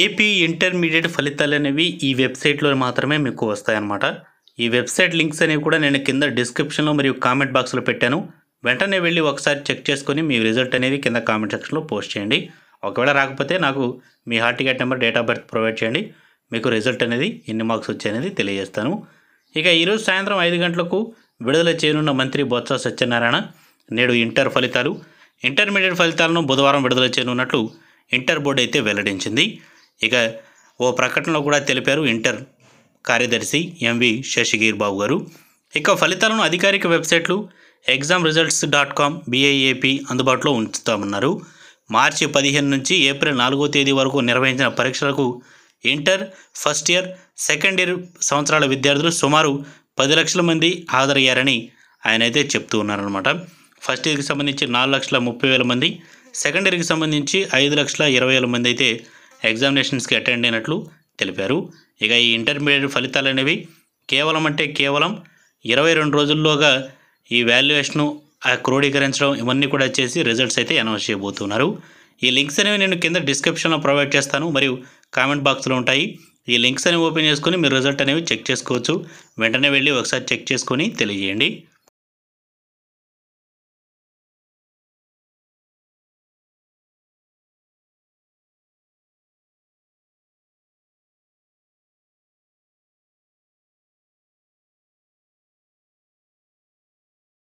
AP intermediate ఫలితాలు అనేవి ఈ వెబ్సైట్లో మాత్రమే మీకు వస్తాయన్నమాట ఈ వెబ్సైట్ లింక్స్ అనేవి కూడా నేను కింద డిస్క్రిప్షన్లో మరియు కామెంట్ బాక్స్లో పెట్టాను వెంటనే వెళ్ళి ఒకసారి చెక్ చేసుకొని మీ రిజల్ట్ అనేది కింద కామెంట్ సెక్షన్లో పోస్ట్ చేయండి ఒకవేళ రాకపోతే నాకు మీ hall ticket number date of birth provide చేయండి మీకు రిజల్ట్ అనేది ఎన్ని మార్క్స్ వచ్చాయనేది తెలియజేస్తాను ఇక ఈరోజు సాయంత్రం ఐదు గంటలకు విడుదల చేయనున్న మంత్రి బొత్స సత్యనారాయణ నేడు ఇంటర్ ఫలితాలు ఇంటర్మీడియట్ ఫలితాలను బుధవారం విడుదల చేయనున్నట్లు ఇంటర్ బోర్డు అయితే వెల్లడించింది ఇక ఓ ప్రకటనలో కూడా తెలిపారు ఇంటర్ కార్యదర్శి ఎంవి శశిగిర్ బాబు గారు ఇక ఫలితాలను అధికారిక వెబ్సైట్లు exam results dot com BIEAP అందుబాటులో ఉంచుతామన్నారు మార్చి పదిహేను నుంచి ఏప్రిల్ నాలుగో తేదీ వరకు నిర్వహించిన పరీక్షలకు inter first year second year సంవత్సరాల విద్యార్థులు సుమారు పది లక్షల మంది హాజరయ్యారని ఆయన అయితే చెప్తూ ఉన్నారనమాట ఫస్ట్ ఇయర్కి సంబంధించి నాలుగు లక్షల ముప్పై వేల మంది సెకండ్ ఇయర్కి సంబంధించి ఐదు లక్షల ఇరవై వేల మంది అయితే ఎగ్జామినేషన్స్కి అటెండ్ అయినట్లు తెలిపారు ఇక ఈ ఇంటర్మీడియట్ ఫలితాలు అనేవి కేవలం అంటే కేవలం ఇరవై రెండు రోజుల్లోగా ఈ వాల్యుయేషను క్రోడీకరించడం ఇవన్నీ కూడా చేసి రిజల్ట్స్ అయితే అనౌన్స్ చేయబోతున్నారు ఈ లింక్స్ అనేవి నేను కింద డిస్క్రిప్షన్లో ప్రొవైడ్ చేస్తాను మరియు కామెంట్ బాక్స్లో ఉంటాయి ఈ లింక్స్ అనేవి ఓపెన్ చేసుకొని మీరు రిజల్ట్ అనేవి చెక్ చేసుకోవచ్చు వెంటనే వెళ్ళి ఒకసారి చెక్ చేసుకొని తెలియజేయండి